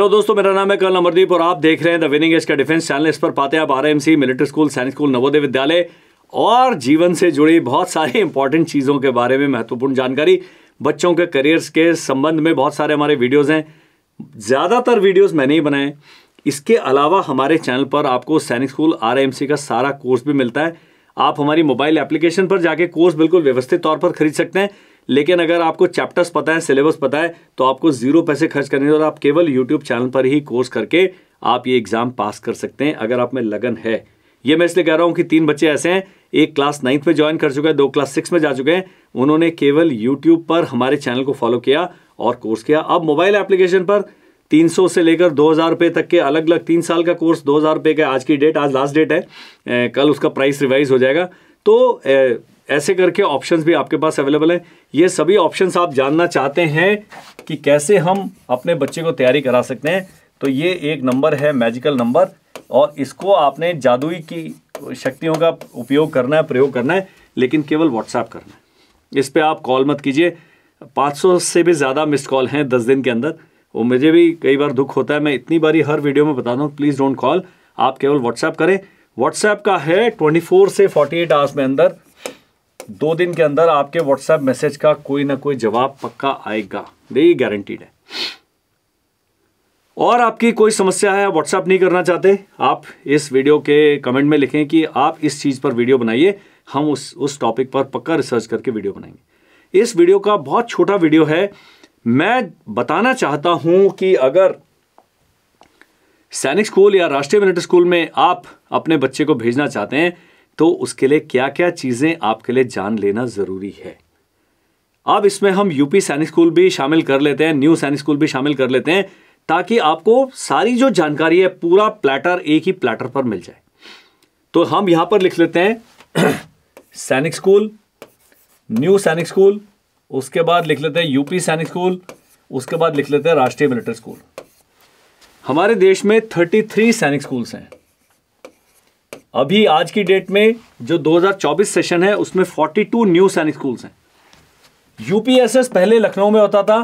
hello दोस्तों मेरा नाम है कर्ण अमरदीप और आप देख रहे हैं द विनिंग एज का डिफेंस चैनल इस पर पाते हैं आप RMC military school Sainik school Navodaya Vidyalaya और जीवन से जुड़ी बहुत सारी इंपॉर्टेंट चीज़ों के बारे में महत्वपूर्ण जानकारी बच्चों के करियर्स के संबंध में बहुत सारे हमारे वीडियोज़ हैं ज़्यादातर वीडियोज़ मैंने ही बनाए इसके अलावा हमारे चैनल पर आपको सैनिक स्कूल आर का सारा कोर्स भी मिलता है आप हमारी मोबाइल एप्लीकेशन पर जाके कोर्स बिल्कुल व्यवस्थित तौर पर खरीद सकते हैं लेकिन अगर आपको चैप्टर्स पता है सिलेबस पता है तो आपको ज़ीरो पैसे खर्च करने और आप केवल यूट्यूब चैनल पर ही कोर्स करके आप ये एग्ज़ाम पास कर सकते हैं अगर आप में लगन है ये मैं इसलिए कह रहा हूँ कि तीन बच्चे ऐसे हैं एक क्लास नाइन्थ में ज्वाइन कर चुका है दो क्लास सिक्स में जा चुके हैं उन्होंने केवल यूट्यूब पर हमारे चैनल को फॉलो किया और कोर्स किया अब मोबाइल एप्लीकेशन पर 300 से लेकर 2000 रुपये तक के अलग अलग तीन साल का कोर्स 2000 रुपये का आज की डेट आज लास्ट डेट है ए, कल उसका प्राइस रिवाइज हो जाएगा तो ए, ऐसे करके ऑप्शंस भी आपके पास अवेलेबल हैं ये सभी ऑप्शंस आप जानना चाहते हैं कि कैसे हम अपने बच्चे को तैयारी करा सकते हैं तो ये एक नंबर है मैजिकल नंबर और इसको आपने जादुई की शक्तियों का उपयोग करना है प्रयोग करना है लेकिन केवल व्हाट्सएप करना है इस पर आप कॉल मत कीजिए 500 से भी ज़्यादा मिस कॉल हैं दस दिन के अंदर वो मुझे भी कई बार दुख होता है मैं इतनी बारी हर वीडियो में बताता हूँ प्लीज़ डोंट कॉल आप केवल व्हाट्सएप करें व्हाट्सएप का है 24 से 48 आवर्स में अंदर दो दिन के अंदर आपके व्हाट्सएप मैसेज का कोई ना कोई जवाब पक्का आएगा ये गारंटीड है और आपकी कोई समस्या है व्हाट्सएप नहीं करना चाहते आप इस वीडियो के कमेंट में लिखें कि आप इस चीज़ पर वीडियो बनाइए हम उस उस टॉपिक पर पक्का रिसर्च करके वीडियो बनाएंगे इस वीडियो का बहुत छोटा वीडियो है मैं बताना चाहता हूं कि अगर सैनिक स्कूल या राष्ट्रीय मिलिट्री स्कूल में आप अपने बच्चे को भेजना चाहते हैं तो उसके लिए क्या क्या चीज़ें आपके लिए जान लेना ज़रूरी है अब इसमें हम यूपी सैनिक स्कूल भी शामिल कर लेते हैं न्यू सैनिक स्कूल भी शामिल कर लेते हैं ताकि आपको सारी जो जानकारी है पूरा प्लेटर एक ही प्लेटर पर मिल जाए तो हम यहां पर लिख लेते हैं सैनिक स्कूल न्यू सैनिक स्कूल उसके बाद लिख लेते हैं यूपी सैनिक स्कूल उसके बाद लिख लेते हैं राष्ट्रीय मिलिट्री स्कूल हमारे देश में 33 सैनिक स्कूल्स हैं अभी आज की डेट में जो 2024 सेशन है उसमें 42 न्यू सैनिक स्कूल्स हैं यूपीएसएस पहले लखनऊ में होता था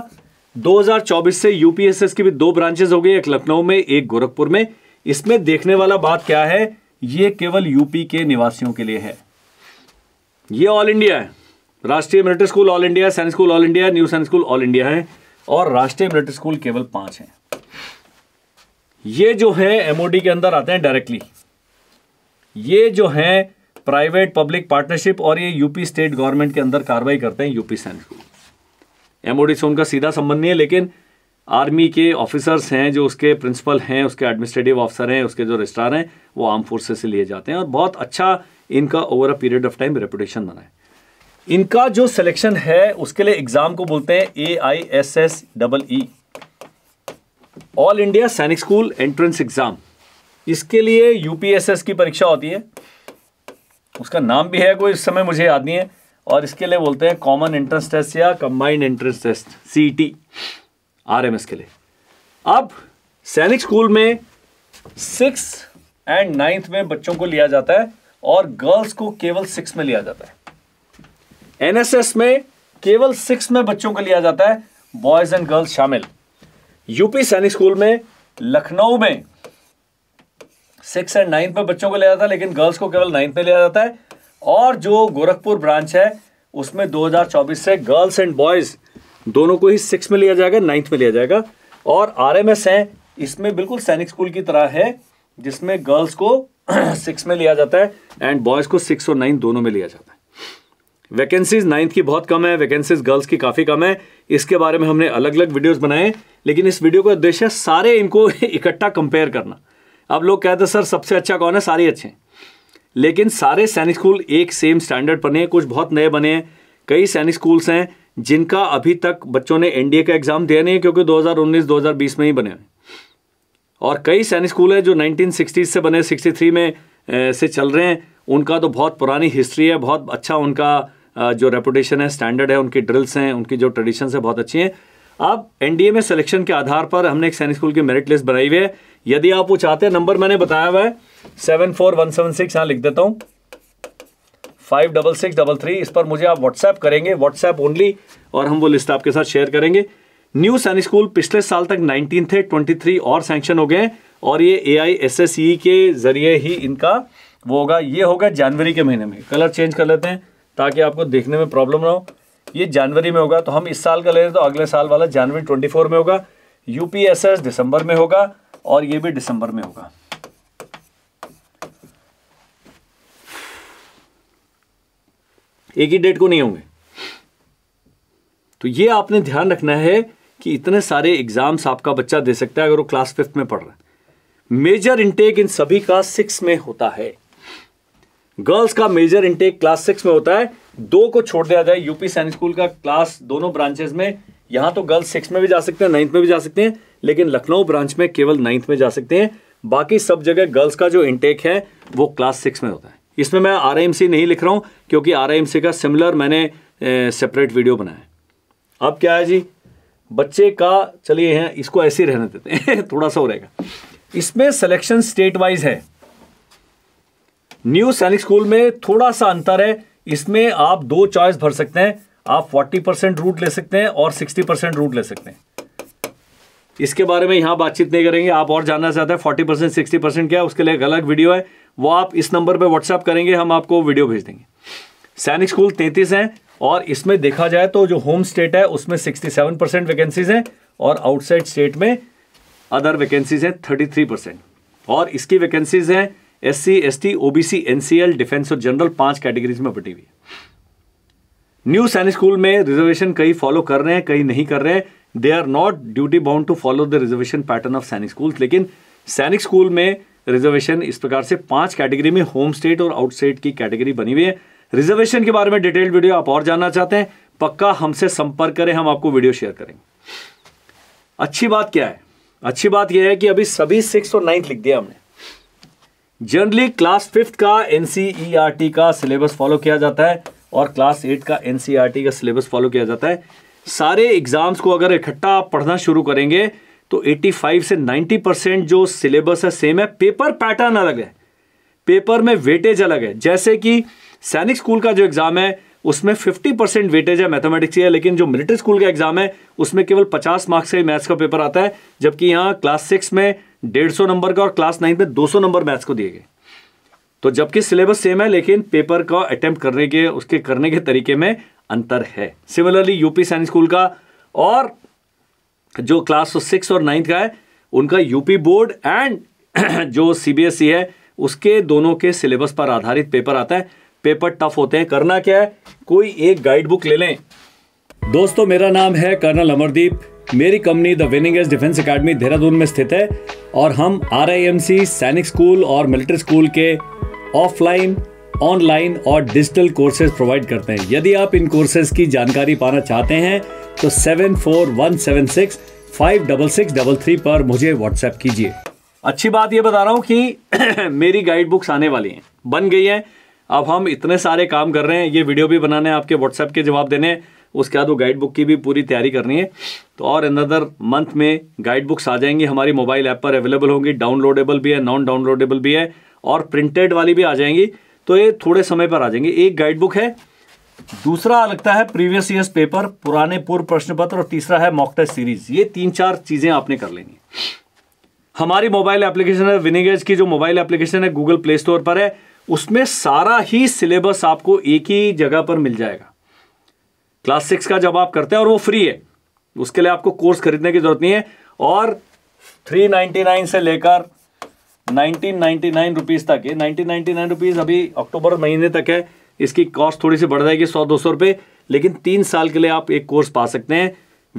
2024 से यूपीएसएस की भी दो ब्रांचेस हो गई एक लखनऊ में एक गोरखपुर में इसमें देखने वाला बात क्या है ये केवल यूपी के निवासियों के लिए है ये ऑल इंडिया है Rashtriya military school All India Sainik school All India new Sainik school All India है और राष्ट्रीय मिलिट्री स्कूल केवल पांच है ये जो है एमओडी के अंदर आते हैं डायरेक्टली ये जो है प्राइवेट पब्लिक पार्टनरशिप और ये यूपी स्टेट गवर्नमेंट के अंदर कार्रवाई करते हैं यूपी सेंट्रल एमओडी से उनका सीधा संबंध नहीं है लेकिन आर्मी के ऑफिसर्स हैं जो उसके प्रिंसिपल हैं उसके एडमिनिस्ट्रेटिव ऑफिसर हैं उसके जो रजिस्ट्रार हैं वो आर्म फोर्सेस से लिए जाते हैं और बहुत अच्छा इनका over a period of time reputation बना है इनका जो सिलेक्शन है उसके लिए एग्जाम को बोलते हैं A I S S double E All India Sainik school entrance exam इसके लिए यूपीएसएस की परीक्षा होती है उसका नाम भी है कोई इस समय मुझे याद नहीं है और इसके लिए बोलते हैं कॉमन एंट्रेंस टेस्ट या combined entrance test M RMS के लिए अब सैनिक स्कूल में सिक्स एंड नाइन्थ में बच्चों को लिया जाता है और गर्ल्स को केवल सिक्स में लिया जाता है एनएसएस में केवल सिक्स में बच्चों को लिया जाता है बॉयज एंड गर्ल्स शामिल यूपी सैनिक स्कूल में लखनऊ में सिक्स एंड नाइन्थ में बच्चों को लिया जाता है लेकिन गर्ल्स को केवल नाइन्थ में लिया जाता है और जो गोरखपुर ब्रांच है उसमें 2024 से गर्ल्स एंड बॉयज़ दोनों को ही सिक्स में लिया जाएगा नाइन्थ में लिया जाएगा और आर एम एस है इसमें बिल्कुल सैनिक स्कूल की तरह है जिसमें गर्ल्स को सिक्स में लिया जाता है एंड बॉयज़ को सिक्स और नाइन्थ दोनों में लिया जाता है वैकेंसीज नाइन्थ की बहुत कम है वैकेंसीज गर्ल्स की काफ़ी कम है इसके बारे में हमने अलग अलग वीडियोज बनाए लेकिन इस वीडियो का उद्देश्य सारे इनको इकट्ठा कंपेयर करना अब लोग कहते हैं सर सबसे अच्छा कौन है सारे अच्छे हैं लेकिन सारे सैनिक स्कूल एक सेम स्टैंडर्ड बने हैं कुछ बहुत नए बने हैं कई सैनिक स्कूल्स हैं जिनका अभी तक बच्चों ने एनडीए का एग्ज़ाम दिया नहीं है क्योंकि 2019-2020 में ही बने हैं और कई सैनिक स्कूल हैं जो नाइनटीन से बने 63 में ए, से चल रहे हैं उनका तो बहुत पुरानी हिस्ट्री है बहुत अच्छा उनका जो रेपुटेशन है स्टैंडर्ड है उनकी ड्रिल्स हैं उनकी जो ट्रेडिशन है बहुत अच्छी हैं अब एनडीए में सिलेक्शन के आधार पर हमने एक सैनिक स्कूल की मेरिट लिस्ट बनाई हुई है यदि आप वो चाहते हैं नंबर मैंने बताया हुआ है seven four one seven six यहाँ लिख देता हूँ five double six double three इस पर मुझे आप व्हाट्सएप करेंगे व्हाट्सएप ओनली और हम वो लिस्ट आपके साथ शेयर करेंगे न्यू सैनिक स्कूल पिछले साल तक नाइनटीन थे थ्री और सेंक्शन हो गए और ये ए आई एस एस ई के जरिए ही इनका वो होगा ये होगा जनवरी के महीने में कलर चेंज कर लेते हैं ताकि आपको देखने में प्रॉब्लम ना हो ये जनवरी में होगा तो हम इस साल का ले रहे तो अगले साल वाला जनवरी ट्वेंटी फोर में होगा यूपीएसएस दिसंबर में होगा और ये भी दिसंबर में होगा एक ही डेट को नहीं होंगे तो ये आपने ध्यान रखना है कि इतने सारे एग्जाम्स आपका बच्चा दे सकता है अगर वो क्लास फिफ्थ में पढ़ रहा है मेजर इनटेक इन सभी का सिक्स में होता है गर्ल्स का मेजर इनटेक क्लास सिक्स में होता है दो को छोड़ दिया जाए यूपी सैनिक स्कूल का क्लास दोनों ब्रांचेस में यहां तो गर्ल्स सिक्स में भी जा सकते हैं नाइन्थ में भी जा सकते हैं लेकिन लखनऊ ब्रांच में केवल नाइन्थ में जा सकते हैं बाकी सब जगह गर्ल्स का जो इनटेक है वो क्लास सिक्स में होता है इसमें मैं आर नहीं लिख रहा हूँ क्योंकि आर का सिमिलर मैंने सेपरेट वीडियो बनाया है अब क्या है जी बच्चे का चलिए हैं इसको ऐसे ही रहने देते हैं थोड़ा सा हो रहेगा इसमें सिलेक्शन स्टेट वाइज है न्यू सैनिक स्कूल में थोड़ा सा अंतर है इसमें आप दो चॉइस भर सकते हैं आप 40 परसेंट रूट ले सकते हैं और 60 परसेंट रूट ले सकते हैं इसके बारे में यहाँ बातचीत नहीं करेंगे आप और जानना चाहते हैं 40 परसेंट सिक्सटी परसेंट क्या उसके लिए अलग वीडियो है वो आप इस नंबर पे व्हाट्सएप करेंगे हम आपको वीडियो भेज देंगे सैनिक स्कूल तैंतीस हैं और इसमें देखा जाए तो जो होम स्टेट है उसमें सिक्सटी सेवन परसेंट वैकेंसीज हैं और आउटसाइड स्टेट में अदर वैकेंसीज हैं थर्टी थ्री परसेंट और इसकी वैकेंसीज हैं S C S T OBC NCL defence और जनरल पांच कैटेगरीज में बटी हुई न्यू सैनिक स्कूल में रिजर्वेशन कई फॉलो कर रहे हैं कई नहीं कर रहे हैं they are not duty bound to follow the reservation pattern of Sainik school लेकिन सैनिक स्कूल में रिजर्वेशन इस प्रकार से पांच कैटेगरी में होम स्टेट और आउट स्टेट की कैटेगरी बनी हुई है रिजर्वेशन के बारे में डिटेल्ड वीडियो आप और जानना चाहते हैं पक्का हमसे संपर्क करें हम आपको वीडियो शेयर करेंगे अच्छी बात क्या है अच्छी बात यह है कि अभी सभी सिक्स और नाइन्थ लिख दिया हमने जनरली क्लास फिफ्थ का एन e का सिलेबस फॉलो किया जाता है और क्लास एट का एन e का सिलेबस फॉलो किया जाता है सारे एग्ज़ाम्स को अगर इकट्ठा पढ़ना शुरू करेंगे तो 85 से 90 परसेंट जो सिलेबस है सेम है पेपर पैटर्न अलग है पेपर में वेटेज अलग है जैसे कि सैनिक स्कूल का जो एग्ज़ाम है उसमें 50 परसेंट वेटेज है मैथमेटिक्स है लेकिन जो मिलिट्री स्कूल का एग्ज़ाम है उसमें केवल 50 मार्क्स का ही मैथ्स का पेपर आता है जबकि यहाँ क्लास सिक्स में डेढ़ सौ नंबर का और क्लास नाइन्थ में दो सौ नंबर मैथ्स को दिए गए तो जबकि सिलेबस सेम है लेकिन पेपर का अटैम्प्ट करने के उसके करने के तरीके में अंतर है सिमिलरली यूपी साइंस स्कूल का और जो क्लास सिक्स और नाइन्थ का है उनका यूपी बोर्ड एंड जो सीबीएसई e है उसके दोनों के सिलेबस पर आधारित पेपर आता है पेपर टफ होते हैं करना क्या है कोई एक गाइड बुक ले लें दोस्तों मेरा नाम है कर्नल अमरदीप मेरी company the Winning Edge Defence Academy Dehradun में स्थित है और हम आर सैनिक स्कूल और मिलिट्री स्कूल के ऑफलाइन ऑनलाइन और डिजिटल कोर्सेज प्रोवाइड करते हैं यदि आप इन कोर्सेज की जानकारी पाना चाहते हैं तो seven four one seven six five double six double three पर मुझे व्हाट्सएप कीजिए अच्छी बात यह बता रहा हूँ कि मेरी गाइड बुक्स आने वाली हैं बन गई हैं अब हम इतने सारे काम कर रहे हैं ये वीडियो भी बनाने आपके व्हाट्सएप के जवाब देने उसके बाद वो गाइड बुक की भी पूरी तैयारी करनी है तो और अनदर मंथ में गाइड बुक्स आ जाएंगी हमारी मोबाइल ऐप पर अवेलेबल होंगी डाउनलोडेबल भी है नॉन डाउनलोडेबल भी है और प्रिंटेड वाली भी आ जाएंगी तो ये थोड़े समय पर आ जाएंगे एक गाइड बुक है दूसरा लगता है प्रीवियस ईयर्स पेपर पुराने पूर्व प्रश्न पत्र और तीसरा है मॉक टेस्ट सीरीज ये तीन चार चीज़ें आपने कर लेनी हमारी मोबाइल एप्लीकेशन है विनिगेज की जो मोबाइल एप्लीकेशन है गूगल प्ले स्टोर पर है उसमें सारा ही सिलेबस आपको एक ही जगह पर मिल जाएगा क्लास सिक्स का जब आप करते हैं और वो फ्री है उसके लिए आपको कोर्स खरीदने की जरूरत नहीं है और थ्री नाइन्टी नाइन से लेकर नाइनटीन नाइन्टी नाइन रुपीज़ तक ये नाइनटीन नाइन्टी नाइन रुपीज़ अभी अक्टूबर महीने तक है इसकी कॉस्ट थोड़ी सी बढ़ जाएगी सौ दो सौ रुपये लेकिन तीन साल के लिए आप एक कोर्स पा सकते हैं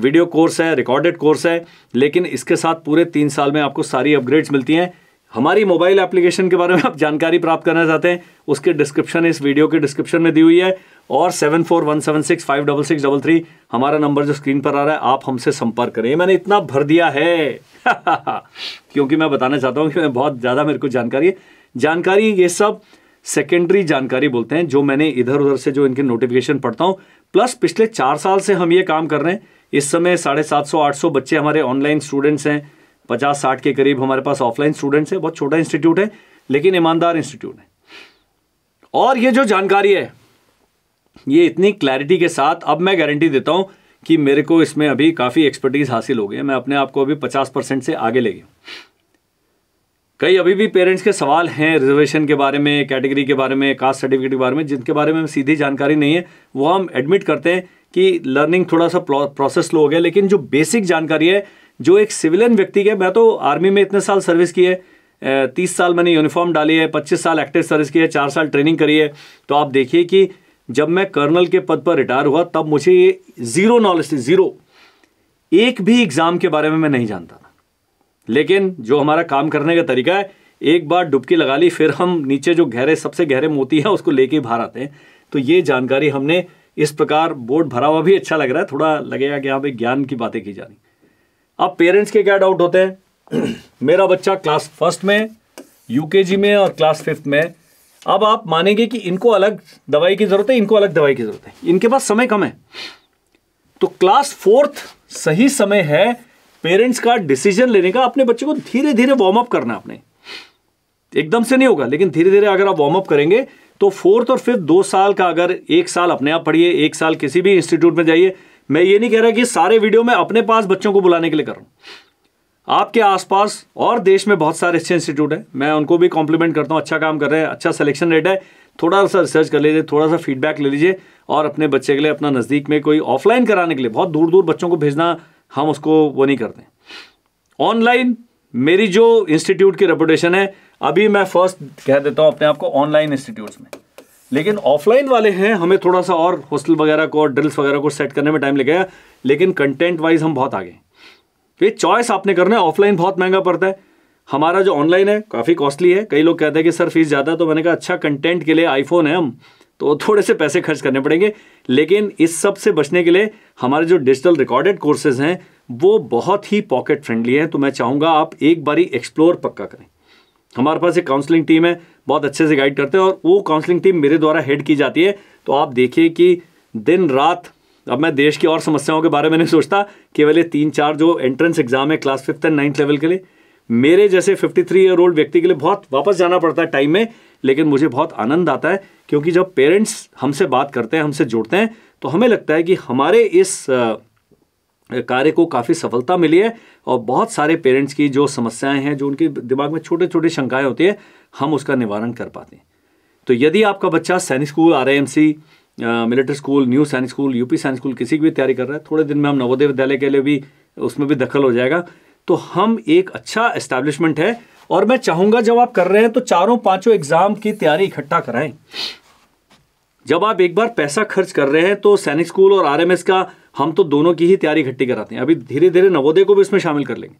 वीडियो कोर्स है रिकॉर्डेड कोर्स है लेकिन इसके साथ पूरे तीन साल में आपको सारी अपग्रेड्स मिलती हैं हमारी मोबाइल एप्लीकेशन के बारे में आप जानकारी प्राप्त करना चाहते हैं उसके डिस्क्रिप्शन इस वीडियो के डिस्क्रिप्शन में दी हुई है और seven four one seven six five double six double three हमारा नंबर जो स्क्रीन पर आ रहा है आप हमसे संपर्क करें मैंने इतना भर दिया है क्योंकि मैं बताना चाहता हूँ कि मैं बहुत ज़्यादा मेरे को जानकारी है जानकारी ये सब सेकेंडरी जानकारी बोलते हैं जो मैंने इधर उधर से जो इनके नोटिफिकेशन पढ़ता हूँ प्लस पिछले चार साल से हम ये काम कर रहे हैं इस समय साढ़े सात सौ आठ सौ बच्चे हमारे ऑनलाइन स्टूडेंट्स हैं पचास साठ के करीब हमारे पास ऑफलाइन स्टूडेंट्स हैं बहुत छोटा इंस्टीट्यूट है लेकिन ईमानदार इंस्टीट्यूट है और ये जो जानकारी है ये इतनी क्लैरिटी के साथ अब मैं गारंटी देता हूँ कि मेरे को इसमें अभी काफ़ी एक्सपर्टीज़ हासिल हो गई है मैं अपने आप को अभी पचास परसेंट से आगे ले गया कई अभी भी पेरेंट्स के सवाल हैं रिजर्वेशन के बारे में कैटेगरी के बारे में कास्ट सर्टिफिकेट के बारे में जिनके बारे में सीधी जानकारी नहीं है वो हम एडमिट करते हैं कि लर्निंग थोड़ा सा प्रोसेस स्लो हो गया लेकिन जो बेसिक जानकारी है जो एक सिविलियन व्यक्ति के मैं तो आर्मी में इतने साल सर्विस की है तीस साल मैंने यूनिफॉर्म डाली है पच्चीस साल एक्टिव सर्विस की है चार साल ट्रेनिंग करी है तो आप देखिए कि जब मैं कर्नल के पद पर रिटायर हुआ तब मुझे ये ज़ीरो नॉलेज थी ज़ीरो एक भी एग्ज़ाम के बारे में मैं नहीं जानता लेकिन जो हमारा काम करने का तरीका है एक बार डुबकी लगा ली फिर हम नीचे जो गहरे सबसे गहरे मोती हैं उसको लेके बाहर आते हैं तो ये जानकारी हमने इस प्रकार बोर्ड भरा हुआ भी अच्छा लग रहा है थोड़ा लगेगा कि यहाँ पे ज्ञान की बातें की जा रही अब पेरेंट्स के क्या डाउट होते हैं मेरा बच्चा क्लास फर्स्ट में यूकेजी में और क्लास फिफ्थ में अब आप मानेंगे कि इनको अलग दवाई की ज़रूरत है इनको अलग दवाई की ज़रूरत है इनके पास समय कम है तो क्लास फोर्थ सही समय है पेरेंट्स का डिसीजन लेने का अपने बच्चे को धीरे धीरे वार्म अप करना अपने एकदम से नहीं होगा लेकिन धीरे धीरे अगर आप वार्म अप करेंगे तो फोर्थ और फिफ्थ दो साल का अगर एक साल अपने आप पढ़िए एक साल किसी भी इंस्टीट्यूट में जाइए मैं ये नहीं कह रहा कि सारे वीडियो में अपने पास बच्चों को बुलाने के लिए कर रहा हूं आपके आसपास और देश में बहुत सारे अच्छे इंस्टीट्यूट हैं मैं उनको भी कॉम्प्लीमेंट करता हूँ अच्छा काम कर रहे हैं अच्छा सिलेक्शन रेट है थोड़ा सा रिसर्च कर लीजिए थोड़ा सा फीडबैक ले लीजिए और अपने बच्चे के लिए अपना नज़दीक में कोई ऑफलाइन कराने के लिए बहुत दूर दूर बच्चों को भेजना हम उसको वो नहीं करते ऑनलाइन मेरी जो इंस्टीट्यूट की रेपुटेशन है अभी मैं फर्स्ट कह देता हूँ अपने आप को ऑनलाइन इंस्टीट्यूट्स में लेकिन ऑफलाइन वाले हैं हमें थोड़ा सा और हॉस्टल वगैरह को और ड्रिल्स वगैरह को सेट करने में टाइम लगेगा लेकिन कंटेंट वाइज हम बहुत आगे हैं तो ये चॉइस आपने करना है ऑफलाइन बहुत महंगा पड़ता है हमारा जो ऑनलाइन है काफ़ी कॉस्टली है कई लोग कहते हैं कि सर फीस ज़्यादा तो मैंने कहा अच्छा कंटेंट के लिए आईफोन है हम तो थोड़े से पैसे खर्च करने पड़ेंगे लेकिन इस सब से बचने के लिए हमारे जो डिजिटल रिकॉर्डेड कोर्सेज हैं वो बहुत ही पॉकेट फ्रेंडली हैं तो मैं चाहूँगा आप एक बारी एक्सप्लोर पक्का करें हमारे पास एक काउंसलिंग टीम है बहुत अच्छे से गाइड करते हैं और वो काउंसलिंग टीम मेरे द्वारा हेड की जाती है तो आप देखिए कि दिन रात अब मैं देश की और समस्याओं के बारे में नहीं सोचता केवल ये तीन चार जो एंट्रेंस एग्जाम है class fifth and ninth level के लिए मेरे जैसे 53 थ्री ईयर ओल्ड व्यक्ति के लिए बहुत वापस जाना पड़ता है टाइम में लेकिन मुझे बहुत आनंद आता है क्योंकि जब पेरेंट्स हमसे बात करते हैं हमसे जुड़ते हैं तो हमें लगता है कि हमारे इस कार्य को काफ़ी सफलता मिली है और बहुत सारे पेरेंट्स की जो समस्याएं हैं जो उनके दिमाग में छोटे छोटे शंकाएं होती है हम उसका निवारण कर पाते हैं तो यदि आपका बच्चा Sainik school R I M C military school new science school UP science school किसी की भी तैयारी कर रहा है थोड़े दिन में हम नवोदय विद्यालय के लिए भी उसमें भी दखल हो जाएगा तो हम एक अच्छा एस्टेब्लिशमेंट है और मैं चाहूंगा जब आप कर रहे हैं तो चारों पांचों एग्ज़ाम की तैयारी इकट्ठा कराएं जब आप एक बार पैसा खर्च कर रहे हैं तो सैनिक स्कूल और आरएमएस का हम तो दोनों की ही तैयारी इकट्ठी कराते हैं अभी धीरे धीरे नवोदय को भी इसमें शामिल कर लेंगे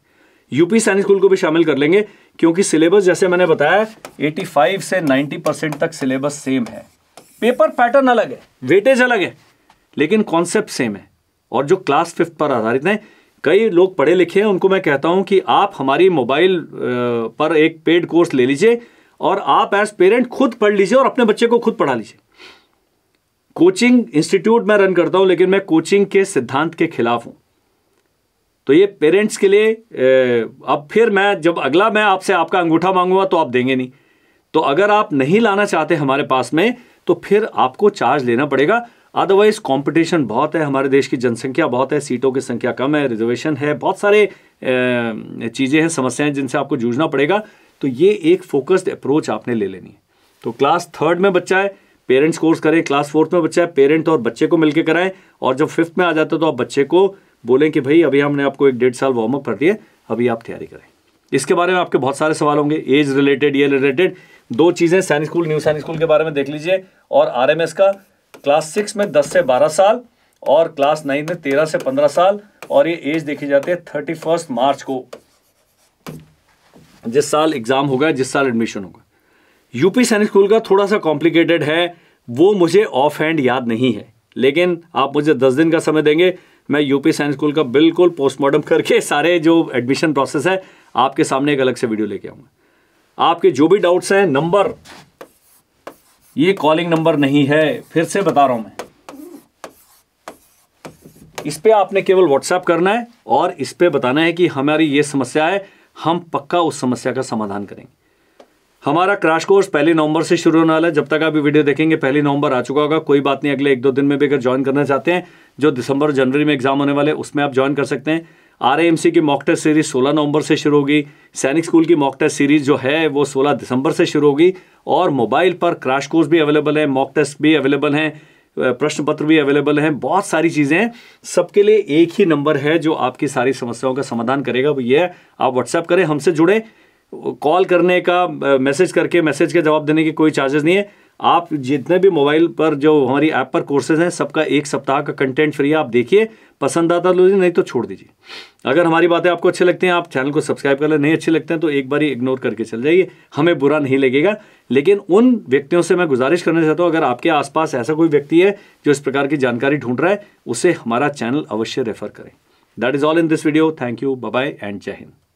यूपी सैनिक स्कूल को भी शामिल कर लेंगे क्योंकि सिलेबस जैसे मैंने बताया 85 से 90 परसेंट तक सिलेबस सेम है पेपर पैटर्न अलग है वेटेज अलग है लेकिन कॉन्सेप्ट सेम है और जो क्लास फिफ्थ पर आधारित हैं कई लोग पढ़े लिखे हैं उनको मैं कहता हूं कि आप हमारी मोबाइल पर एक पेड कोर्स ले लीजिए और आप एज पेरेंट खुद पढ़ लीजिए और अपने बच्चे को खुद पढ़ा लीजिए कोचिंग इंस्टीट्यूट मैं रन करता हूं लेकिन मैं कोचिंग के सिद्धांत के खिलाफ हूं तो ये पेरेंट्स के लिए अब फिर मैं जब अगला मैं आपसे आपका अंगूठा मांगूंगा तो आप देंगे नहीं तो अगर आप नहीं लाना चाहते हमारे पास में तो फिर आपको चार्ज लेना पड़ेगा अदरवाइज कंपटीशन बहुत है हमारे देश की जनसंख्या बहुत है सीटों की संख्या कम है रिजर्वेशन है बहुत सारे चीज़ें हैं समस्याएं जिनसे आपको जूझना पड़ेगा तो ये एक फोकस्ड अप्रोच आपने ले लेनी है तो क्लास थर्ड में बच्चा है पेरेंट्स कोर्स करें क्लास फोर्थ में बच्चा है पेरेंट और बच्चे को मिलकर कराएं और जब फिफ्थ में आ जाता है तो आप बच्चे को बोलें कि भाई अभी हमने आपको एक डेढ़ साल वार्म अप कर दिया अभी आप तैयारी करें इसके बारे में आपके बहुत सारे सवाल होंगे एज रिलेटेड ये रिलेटेड दो चीज़ें Sainik school new Sainik school के बारे में देख लीजिए और आरएमएस का क्लास सिक्स में दस से बारह साल और क्लास नाइन में तेरह से पंद्रह साल और ये एज देखी जाती है थर्टी फर्स्ट मार्च को जिस साल एग्जाम होगा जिस साल एडमिशन होगा यूपी सैनिक स्कूल का थोड़ा सा कॉम्प्लिकेटेड है वो मुझे ऑफ हैंड याद नहीं है लेकिन आप मुझे दस दिन का समय देंगे मैं यूपी साइंस स्कूल का बिल्कुल पोस्टमार्टम करके सारे जो एडमिशन प्रोसेस है आपके सामने एक अलग से वीडियो लेके आऊंगा आपके जो भी डाउट्स हैं नंबर ये कॉलिंग नंबर नहीं है फिर से बता रहा हूं मैं इस पर आपने केवल व्हाट्सएप करना है और इस पर बताना है कि हमारी ये समस्या है हम पक्का उस समस्या का समाधान करेंगे हमारा क्रैश कोर्स पहली नवंबर से शुरू होने वाला है जब तक आप वीडियो देखेंगे पहली नवंबर आ चुका होगा कोई बात नहीं अगले एक दो दिन में भी अगर ज्वाइन करना चाहते हैं जो दिसंबर जनवरी में एग्जाम होने वाले उसमें आप ज्वाइन कर सकते हैं आरएएमसी की मॉक टेस्ट सीरीज 16 नवंबर से शुरू होगी सैनिक स्कूल की मॉक टेस्ट सीरीज जो है वो 16 दिसंबर से शुरू होगी और मोबाइल पर क्रैश कोर्स भी अवेलेबल है मॉक टेस्ट भी अवेलेबल हैं प्रश्न पत्र भी अवेलेबल हैं बहुत सारी चीज़ें हैं सबके लिए एक ही नंबर है जो आपकी सारी समस्याओं का समाधान करेगा वो ये आप व्हाट्सएप करें हमसे जुड़ें कॉल करने का मैसेज करके मैसेज का जवाब देने के कोई चार्जेस नहीं है आप जितने भी मोबाइल पर जो हमारी ऐप पर कोर्सेज हैं सबका एक सप्ताह का कंटेंट फ्री है आप देखिए पसंद आता तो नहीं तो छोड़ दीजिए अगर हमारी बातें आपको अच्छे लगते हैं आप चैनल को सब्सक्राइब कर लें नहीं अच्छे लगते हैं तो एक बार ही इग्नोर करके चल जाइए हमें बुरा नहीं लगेगा लेकिन उन व्यक्तियों से मैं गुजारिश करना चाहता हूँ अगर आपके आसपास ऐसा कोई व्यक्ति है जो इस प्रकार की जानकारी ढूंढ रहा है उसे हमारा चैनल अवश्य रेफर करें that is all in this video thank you bye and जय हिंद